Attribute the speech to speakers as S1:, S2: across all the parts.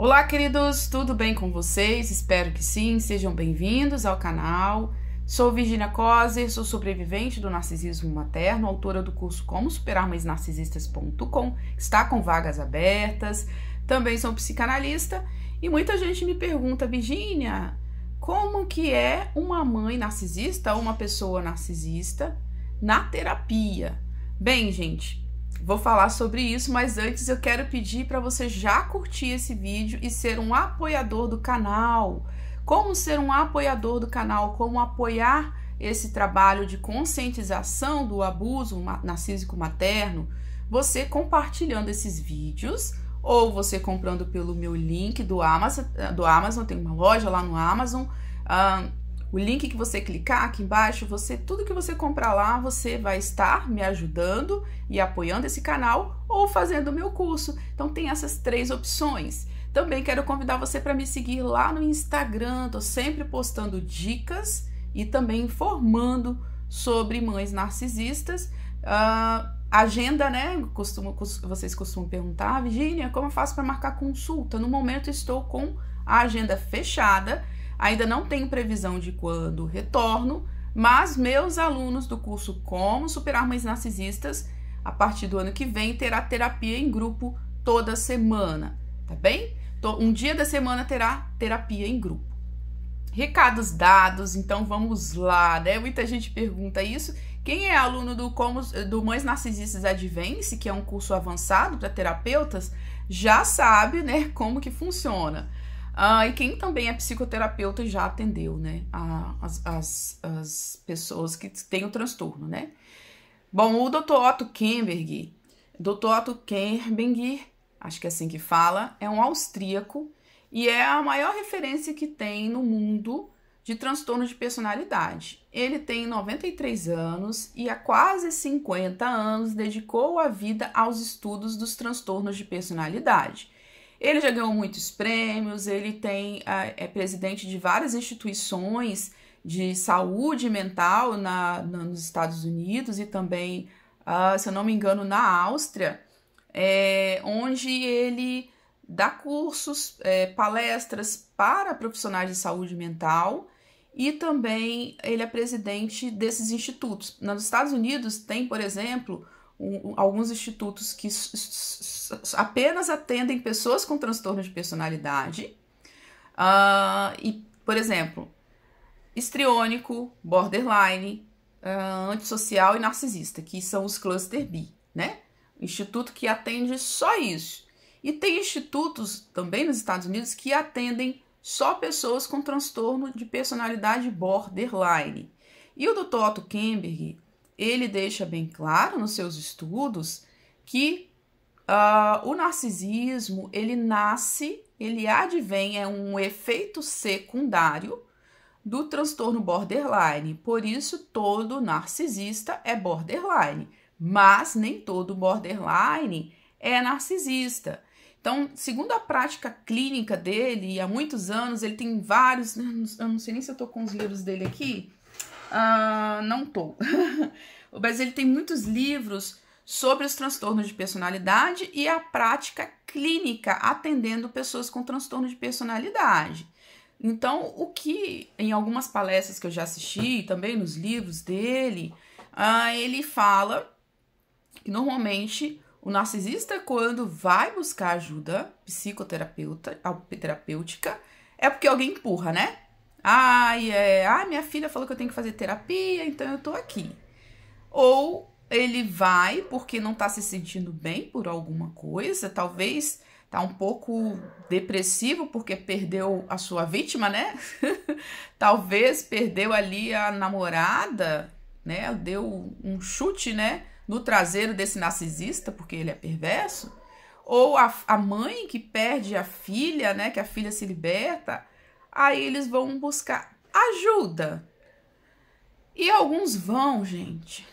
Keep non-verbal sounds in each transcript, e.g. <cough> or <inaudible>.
S1: Olá, queridos, tudo bem com vocês? Espero que sim. Sejam bem-vindos ao canal. Sou Virginia Coser, sou sobrevivente do narcisismo materno, autora do curso Como Superar Mães Narcisistas.com, está com vagas abertas. Também sou psicanalista e muita gente me pergunta, Virginia, como que é uma mãe narcisista ou uma pessoa narcisista na terapia? Bem, gente, vou falar sobre isso, mas antes eu quero pedir para você já curtir esse vídeo e ser um apoiador do canal. Como ser um apoiador do canal, como apoiar esse trabalho de conscientização do abuso narcísico materno, você compartilhando esses vídeos ou você comprando pelo meu link do Amazon, do Amazon tem uma loja lá no Amazon. Uh, o link que você clicar aqui embaixo, você tudo que você comprar lá, você vai estar me ajudando e apoiando esse canal ou fazendo o meu curso. Então tem essas três opções. Também quero convidar você para me seguir lá no Instagram, tô sempre postando dicas e também informando sobre mães narcisistas. Uh, agenda, né? Costumo, vocês costumam perguntar, Virginia, como eu faço para marcar consulta? No momento estou com a agenda fechada Ainda não tenho previsão de quando retorno, mas meus alunos do curso Como Superar Mães Narcisistas, a partir do ano que vem, terá terapia em grupo toda semana, tá bem? Um dia da semana terá terapia em grupo. Recados dados, então vamos lá, né? Muita gente pergunta isso. Quem é aluno do, Como, do Mães Narcisistas Advence, que é um curso avançado para terapeutas, já sabe, né, como que funciona. Ah, e quem também é psicoterapeuta já atendeu, né? A, as, as, as pessoas que têm o transtorno, né? Bom, o Dr. Otto Kemberg, Dr. Otto Kemberg, acho que é assim que fala, é um austríaco e é a maior referência que tem no mundo de transtorno de personalidade. Ele tem 93 anos e há quase 50 anos dedicou a vida aos estudos dos transtornos de personalidade. Ele já ganhou muitos prêmios, ele tem é presidente de várias instituições de saúde mental na, nos Estados Unidos e também, uh, se eu não me engano, na Áustria, é, onde ele dá cursos, é, palestras para profissionais de saúde mental e também ele é presidente desses institutos. Nos Estados Unidos tem, por exemplo, um, alguns institutos que apenas atendem pessoas com transtorno de personalidade. Uh, e, por exemplo, estriônico, borderline, uh, antissocial e narcisista, que são os cluster B, né? instituto que atende só isso. E tem institutos também nos Estados Unidos que atendem só pessoas com transtorno de personalidade borderline. E o do Otto Kemberg ele deixa bem claro nos seus estudos que uh, o narcisismo ele nasce, ele advém, é um efeito secundário do transtorno borderline. Por isso, todo narcisista é borderline, mas nem todo borderline é narcisista. Então, segundo a prática clínica dele, há muitos anos, ele tem vários. <laughs> Eu não sei nem se eu tô com os livros dele aqui, Uh, não tô. <laughs> o Brasil tem muitos livros sobre os transtornos de personalidade e a prática clínica atendendo pessoas com transtorno de personalidade. Então, o que em algumas palestras que eu já assisti, também nos livros dele, uh, ele fala que normalmente o narcisista, quando vai buscar ajuda psicoterapeuta, terapêutica, é porque alguém empurra, né? Ai, é, ah, minha filha falou que eu tenho que fazer terapia, então eu tô aqui. Ou ele vai porque não tá se sentindo bem por alguma coisa, talvez tá um pouco depressivo porque perdeu a sua vítima, né? <laughs> talvez perdeu ali a namorada, né? Deu um chute, né? No traseiro desse narcisista, porque ele é perverso. Ou a, a mãe que perde a filha, né? Que a filha se liberta aí eles vão buscar ajuda. E alguns vão, gente,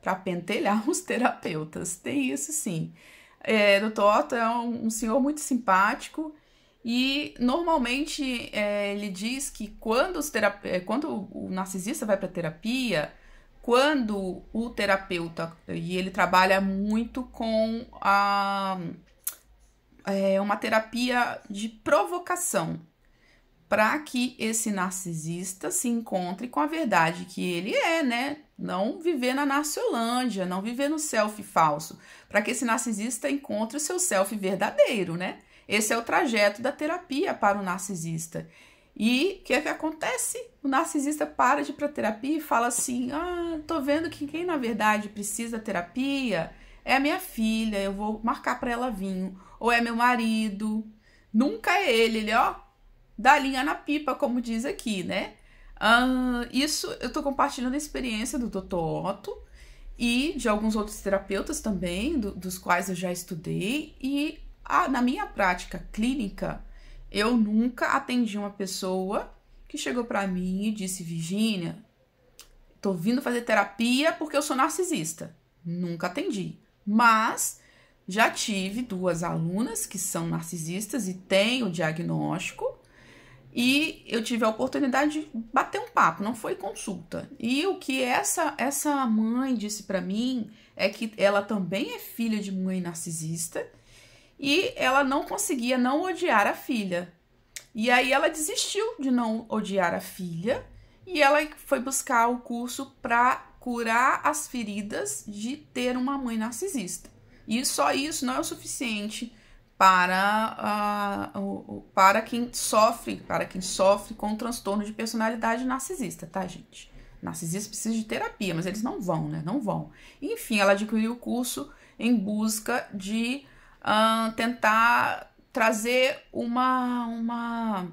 S1: para pentelhar <laughs> os terapeutas. Tem isso sim. É, Dr. Otto é um, um senhor muito simpático e normalmente é, ele diz que quando, os terap... É, quando o narcisista vai para terapia, quando o terapeuta e ele trabalha muito com a, é, uma terapia de provocação para que esse narcisista se encontre com a verdade que ele é, né? Não viver na narciolândia, não viver no self falso, para que esse narcisista encontre o seu self verdadeiro, né? Esse é o trajeto da terapia para o narcisista. E o que, é que acontece? O narcisista para de ir para terapia e fala assim: "Ah, tô vendo que quem na verdade precisa terapia é a minha filha, eu vou marcar para ela vinho, ou é meu marido". Nunca é ele, ele, ó, da linha na pipa, como diz aqui, né? Uh, isso eu estou compartilhando a experiência do Dr. Otto e de alguns outros terapeutas também, do, dos quais eu já estudei, e a, na minha prática clínica, eu nunca atendi uma pessoa que chegou para mim e disse: Virgínia, tô vindo fazer terapia porque eu sou narcisista. Nunca atendi. Mas já tive duas alunas que são narcisistas e têm o diagnóstico e eu tive a oportunidade de bater um papo, não foi consulta. E o que essa essa mãe disse para mim é que ela também é filha de mãe narcisista e ela não conseguia não odiar a filha. E aí ela desistiu de não odiar a filha e ela foi buscar o curso para curar as feridas de ter uma mãe narcisista. E só isso não é o suficiente para, uh, para quem sofre, para quem sofre com transtorno de personalidade narcisista, tá, gente? Narcisista precisa de terapia, mas eles não vão, né? Não vão. Enfim, ela adquiriu o curso em busca de uh, tentar trazer uma, uma,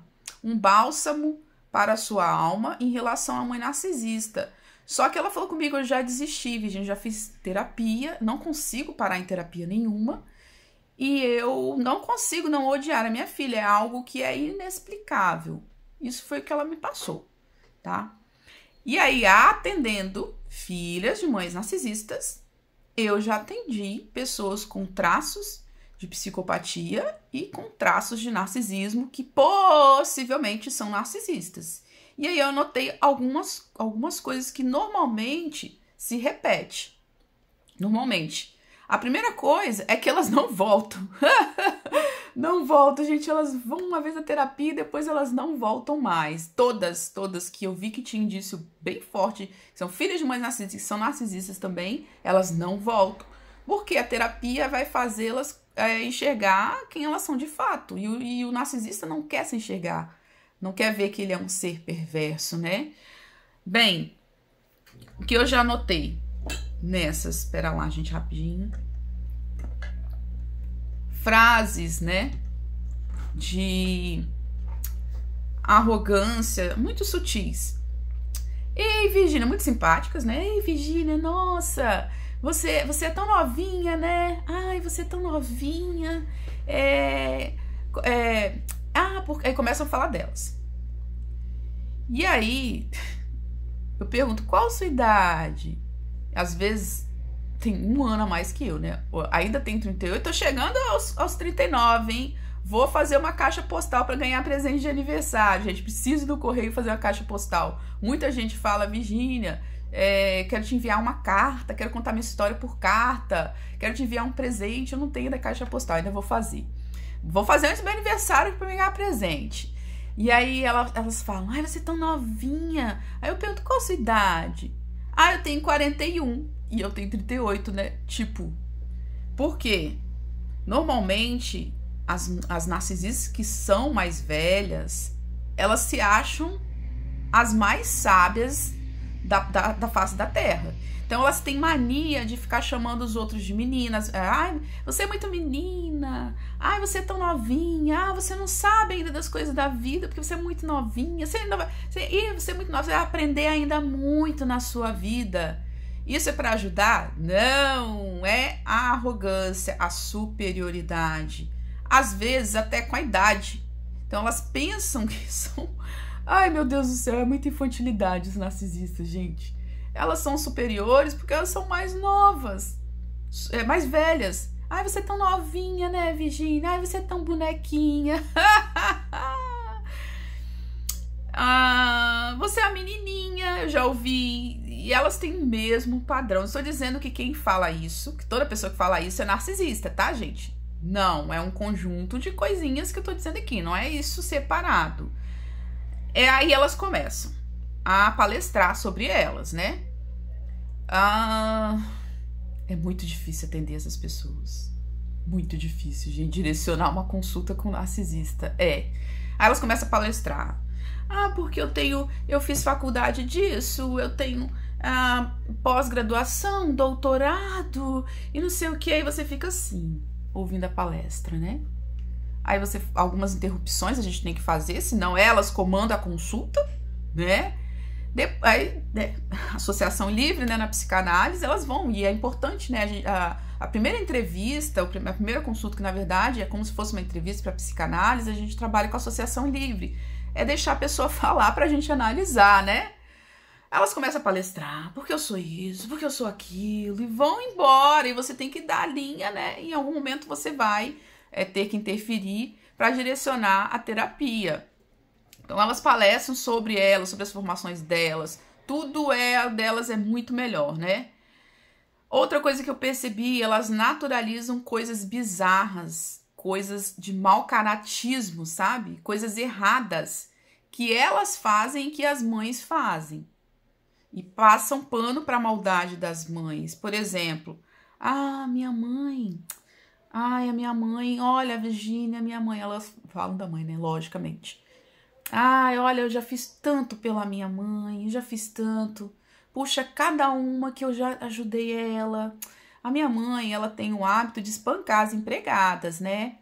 S1: um bálsamo para a sua alma em relação à mãe narcisista. Só que ela falou comigo, eu já desisti, gente, já fiz terapia, não consigo parar em terapia nenhuma. E eu não consigo não odiar a minha filha, é algo que é inexplicável. Isso foi o que ela me passou, tá? E aí, atendendo filhas de mães narcisistas, eu já atendi pessoas com traços de psicopatia e com traços de narcisismo que possivelmente são narcisistas. E aí eu notei algumas, algumas coisas que normalmente se repete. Normalmente, a primeira coisa é que elas não voltam. <laughs> não voltam, gente. Elas vão uma vez à terapia e depois elas não voltam mais. Todas, todas que eu vi que tinha indício bem forte, são filhas de mães narcisistas, são narcisistas também, elas não voltam. Porque a terapia vai fazê-las é, enxergar quem elas são de fato. E o, e o narcisista não quer se enxergar. Não quer ver que ele é um ser perverso, né? Bem, o que eu já anotei? nessas, espera lá, gente, rapidinho. Frases, né? De arrogância, muito sutis. Ei, Virgínia, muito simpáticas, né? Ei, Virgínia, nossa, você, você é tão novinha, né? Ai, você é tão novinha. É, é, ah, porque aí começam a falar delas. E aí, <laughs> eu pergunto, qual a sua idade? às vezes tem um ano a mais que eu, né? Ainda tem 38, tô chegando aos, aos 39, hein? Vou fazer uma caixa postal para ganhar presente de aniversário, gente. Preciso do correio fazer uma caixa postal. Muita gente fala, Virginia, é, quero te enviar uma carta, quero contar minha história por carta, quero te enviar um presente. Eu não tenho da caixa postal, ainda vou fazer. Vou fazer antes do meu aniversário para me ganhar presente. E aí ela, elas falam, ai, você é tão novinha. Aí eu pergunto, qual a sua idade? Ah, eu tenho 41 e eu tenho 38, né? Tipo, por quê? Normalmente, as, as narcisistas que são mais velhas, elas se acham as mais sábias da, da, da face da terra. Então elas têm mania de ficar chamando os outros de meninas. É, Ai, você é muito menina. Ai, você é tão novinha. Ah, você não sabe ainda das coisas da vida porque você é muito novinha. Você ainda vai, você, você é muito nova, você vai aprender ainda muito na sua vida. Isso é para ajudar? Não, é a arrogância, a superioridade. Às vezes até com a idade. Então elas pensam <laughs> que são Ai, meu Deus do céu, é muita infantilidade os narcisistas, gente. Elas são superiores porque elas são mais novas, é, mais velhas. Ai, você é tão novinha, né, Virginia? Ai, você é tão bonequinha. <laughs> ah, você é a menininha, eu já ouvi. E elas têm o mesmo padrão. Estou dizendo que quem fala isso, que toda pessoa que fala isso é narcisista, tá, gente? Não, é um conjunto de coisinhas que eu tô dizendo aqui, não é isso separado. É aí elas começam a palestrar sobre elas, né? Ah, é muito difícil atender essas pessoas. Muito difícil, gente. Direcionar uma consulta com um narcisista. É. Aí elas começam a palestrar. Ah, porque eu tenho. Eu fiz faculdade disso, eu tenho ah, pós-graduação, doutorado e não sei o que. Aí você fica assim, ouvindo a palestra, né? Aí você algumas interrupções a gente tem que fazer, senão elas comandam a consulta, né? De, aí, né, <laughs> associação livre, né, na psicanálise, elas vão, e é importante, né, a, a, a primeira entrevista, a primeira consulta, que na verdade é como se fosse uma entrevista para psicanálise, a gente trabalha com associação livre, é deixar a pessoa <laughs> falar para a gente analisar, né, elas começam a palestrar, porque eu sou isso, porque eu sou aquilo, e vão embora, e você tem que dar linha, né, em algum momento você vai é, ter que interferir para direcionar a terapia. Então elas palestram sobre elas, sobre as formações delas, tudo é delas é muito melhor, né? Outra coisa que eu percebi, elas naturalizam coisas bizarras, coisas de mau caratismo, sabe? Coisas erradas que elas fazem e que as mães fazem. E passam pano para a maldade das mães. Por exemplo, ah, minha mãe, Ai, a minha mãe, olha, a Virgínia, minha mãe, elas falam da mãe, né? Logicamente. Ai, olha, eu já fiz tanto pela minha mãe, já fiz tanto. Puxa, cada uma que eu já ajudei ela. A minha mãe, ela tem o hábito de espancar as empregadas, né?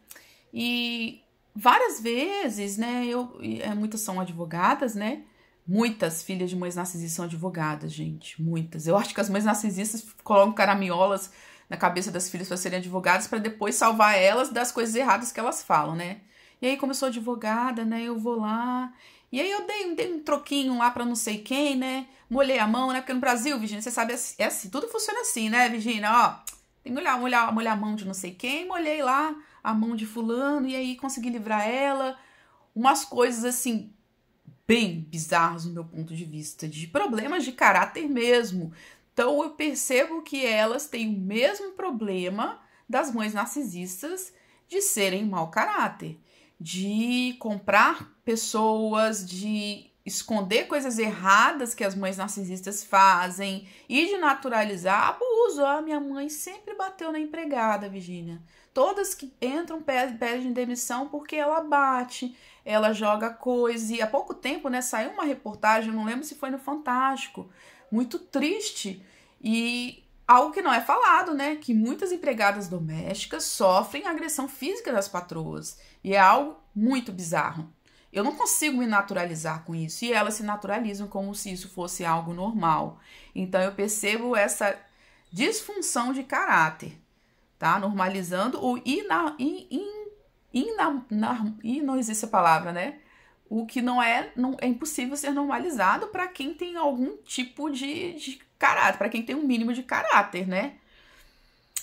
S1: E várias vezes, né? Eu, é, muitas são advogadas, né? Muitas filhas de mães narcisistas são advogadas, gente. Muitas. Eu acho que as mães narcisistas colocam caramiolas na cabeça das filhas para serem advogadas para depois salvar elas das coisas erradas que elas falam, né? E aí, como eu sou advogada, né? Eu vou lá. E aí eu dei, dei um troquinho lá para não sei quem, né? Molhei a mão, né? Porque no Brasil, Virginia, você sabe, é assim, é assim, tudo funciona assim, né, Virginia? Ó, tem que molhar, molhar, molhar a mão de não sei quem, molhei lá a mão de fulano, e aí consegui livrar ela. Umas coisas assim, bem bizarros no meu ponto de vista, de problemas de caráter mesmo, então eu percebo que elas têm o mesmo problema das mães narcisistas de serem mau caráter, de comprar pessoas, de esconder coisas erradas que as mães narcisistas fazem e de naturalizar abuso. Ah, minha mãe sempre bateu na empregada, Virginia. Todas que entram pedem demissão porque ela bate, ela joga coisa. E há pouco tempo, né, saiu uma reportagem, não lembro se foi no Fantástico, muito triste e algo que não é falado, né? Que muitas empregadas domésticas sofrem agressão física das patroas e é algo muito bizarro. Eu não consigo me naturalizar com isso e elas se naturalizam como se isso fosse algo normal. Então eu percebo essa disfunção de caráter, tá? Normalizando o ina, in, in, in, na, e não existe a palavra, né? o que não é, não, é impossível ser normalizado para quem tem algum tipo de, de caráter, para quem tem um mínimo de caráter, né?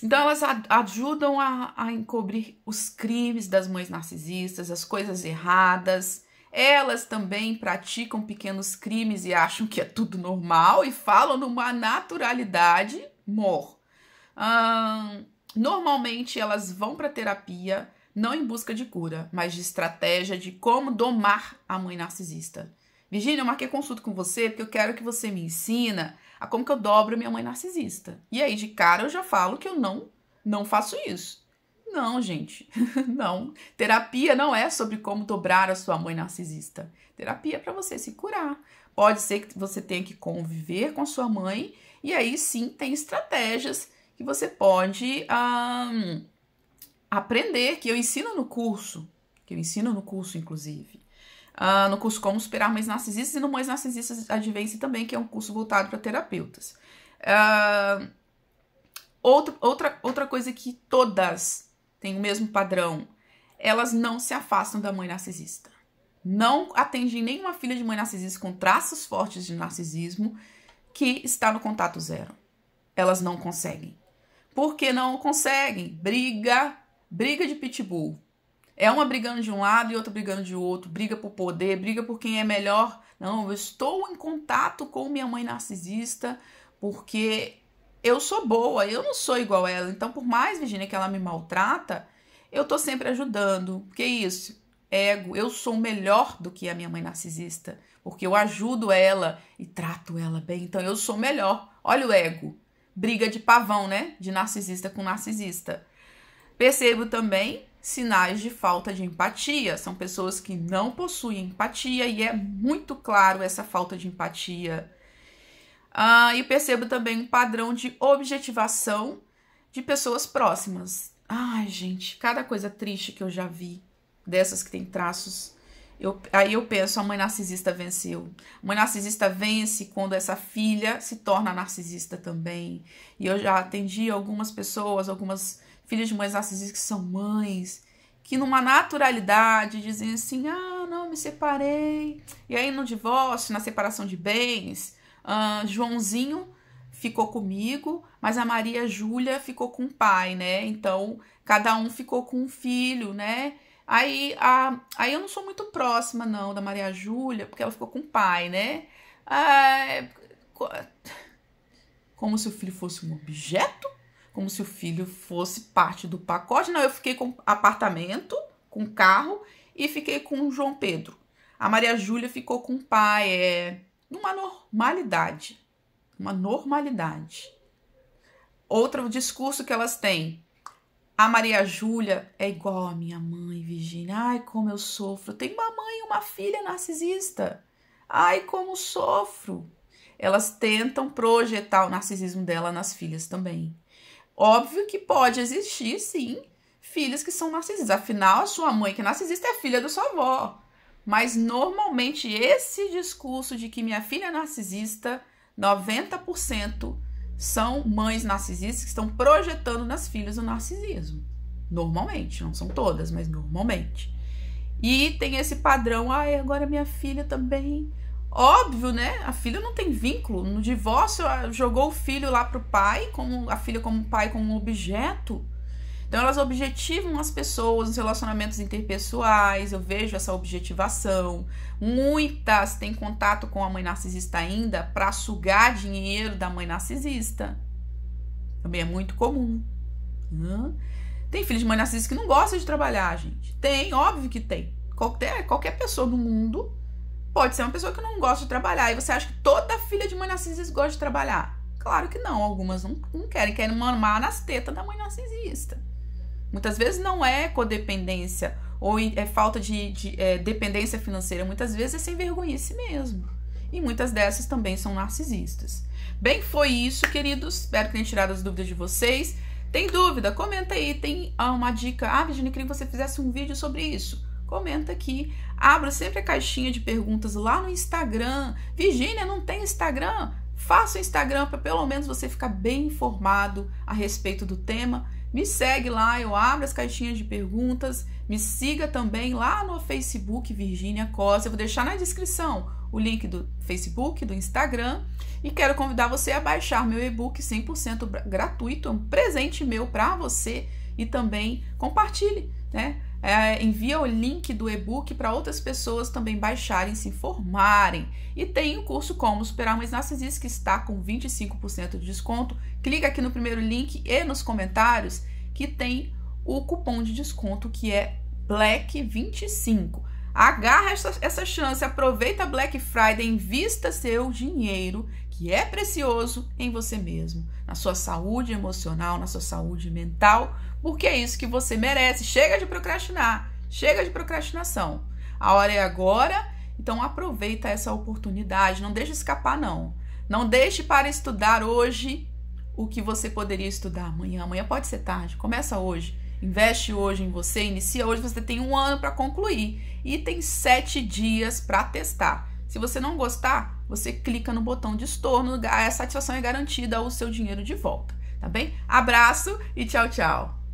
S1: Então elas a, ajudam a, a encobrir os crimes das mães narcisistas, as coisas erradas. Elas também praticam pequenos crimes e acham que é tudo normal e falam numa naturalidade mor. Hum, normalmente elas vão para terapia não em busca de cura, mas de estratégia de como domar a mãe narcisista. Virginia, eu marquei consulta com você porque eu quero que você me ensina a como que eu dobro minha mãe narcisista. E aí, de cara, eu já falo que eu não, não faço isso. Não, gente, <laughs> não. Terapia não é sobre como dobrar a sua mãe narcisista. Terapia é para você se curar. Pode ser que você tenha que conviver com a sua mãe, e aí sim tem estratégias que você pode aprender, que eu ensino no curso, que eu ensino no curso, inclusive. Uh, no curso Como Superar Mães Narcisistas e no Mães Narcisistas Advance também, que é um curso voltado para terapeutas. Uh, outra, outra, outra coisa que todas têm o mesmo padrão, elas não se afastam da mãe narcisista. Não atendem nenhuma filha de mãe narcisista com traços fortes de narcisismo que está no contato zero. Elas não conseguem. Por que não conseguem? Briga, Briga de pitbull. É uma brigando de um lado e outra brigando de outro, briga por poder, briga por quem é melhor. Não, eu estou em contato com minha mãe narcisista porque eu sou boa, eu não sou igual ela. Então, por mais, Virginia, que ela me maltrata, eu estou sempre ajudando. Que isso? Ego, eu sou melhor do que a minha mãe narcisista, porque eu ajudo ela e trato ela bem, então eu sou melhor. Olha o ego. Briga de pavão, né? De narcisista com narcisista. Percebo também sinais de falta de empatia. São pessoas que não possuem empatia e é muito claro essa falta de empatia. Ah, e percebo também um padrão de objetivação de pessoas próximas. Ai, gente, cada coisa triste que eu já vi, dessas que tem traços. Eu, aí eu penso, a mãe narcisista venceu. A mãe narcisista vence quando essa filha se torna narcisista também. E eu já atendi algumas pessoas, algumas filhos de mães narcisistas que são mães, que numa naturalidade dizem assim: ah, não, me separei. E aí no divórcio, na separação de bens, uh, Joãozinho ficou comigo, mas a Maria Júlia ficou com o pai, né? Então cada um ficou com um filho, né? Aí, a, aí eu não sou muito próxima, não, da Maria Júlia, porque ela ficou com o pai, né? Ah, como se o filho fosse um objeto? como se o filho fosse parte do pacote. Não, eu fiquei com apartamento, com carro e fiquei com o João Pedro. A Maria Júlia ficou com o pai, é numa normalidade. Uma normalidade. Outro discurso que elas têm. A Maria Júlia é igual à minha mãe, Virginia. Ai, como eu sofro. Tem uma mãe e uma filha narcisista. Ai, como sofro. Elas tentam projetar o narcisismo dela nas filhas também. Óbvio que pode existir, sim, filhos que são narcisistas. Afinal, a sua mãe que é narcisista é filha da sua avó. Mas normalmente esse discurso de que minha filha é narcisista, 90% são mães narcisistas que estão projetando nas filhas o narcisismo. Normalmente, não são todas, mas normalmente. E tem esse padrão, ai, agora minha filha também Óbvio, né? A filha não tem vínculo. No divórcio, jogou o filho lá pro pai, como a filha como pai, como um objeto. Então elas objetivam as pessoas nos relacionamentos interpessoais, eu vejo essa objetivação. Muitas têm contato com a mãe narcisista ainda para sugar dinheiro da mãe narcisista. Também é muito comum. Hum? Tem filhos de mãe narcisista que não gostam de trabalhar, gente. Tem, óbvio que tem. Qualquer, qualquer pessoa do mundo Pode ser uma pessoa que não gosta de trabalhar. E você acha que toda filha de mãe narcisista gosta de trabalhar? Claro que não. Algumas não, não querem, querem mamar nas tetas da mãe narcisista. Muitas vezes não é codependência ou é falta de, de é, dependência financeira. Muitas vezes é sem vergonhice mesmo. E muitas dessas também são narcisistas. Bem, foi isso, queridos. Espero que tenha tirado as dúvidas de vocês. Tem dúvida? Comenta aí. Tem ah, uma dica. Ah, Virginia, queria que você fizesse um vídeo sobre isso comenta aqui. Abra sempre a caixinha de perguntas lá no Instagram. Virgínia, não tem Instagram? Faça o Instagram para pelo menos você ficar bem informado a respeito do tema. Me segue lá, eu abro as caixinhas de perguntas. Me siga também lá no Facebook Virgínia Costa. Eu vou deixar na descrição o link do Facebook, do Instagram. E quero convidar você a baixar meu e-book 100% gratuito, é um presente meu para você. E também compartilhe, né? é, envia o link do e-book para outras pessoas também baixarem, se informarem. E tem o curso Como Superar Mães Narcisistas, que está com 25% de desconto. Clica aqui no primeiro link e nos comentários que tem o cupom de desconto que é BLACK25. Agarra essa, essa chance, aproveita a Black Friday, invista seu dinheiro, que é precioso, em você mesmo, na sua saúde emocional, na sua saúde mental, porque é isso que você merece. Chega de procrastinar, chega de procrastinação. A hora é agora, então aproveita essa oportunidade, não deixe escapar não. Não deixe para estudar hoje o que você poderia estudar amanhã. Amanhã pode ser tarde, começa hoje. Investe hoje em você, inicia hoje. Você tem um ano para concluir e tem sete dias para testar. Se você não gostar, você clica no botão de estorno, a satisfação é garantida, o seu dinheiro de volta, tá bem? Abraço e tchau, tchau!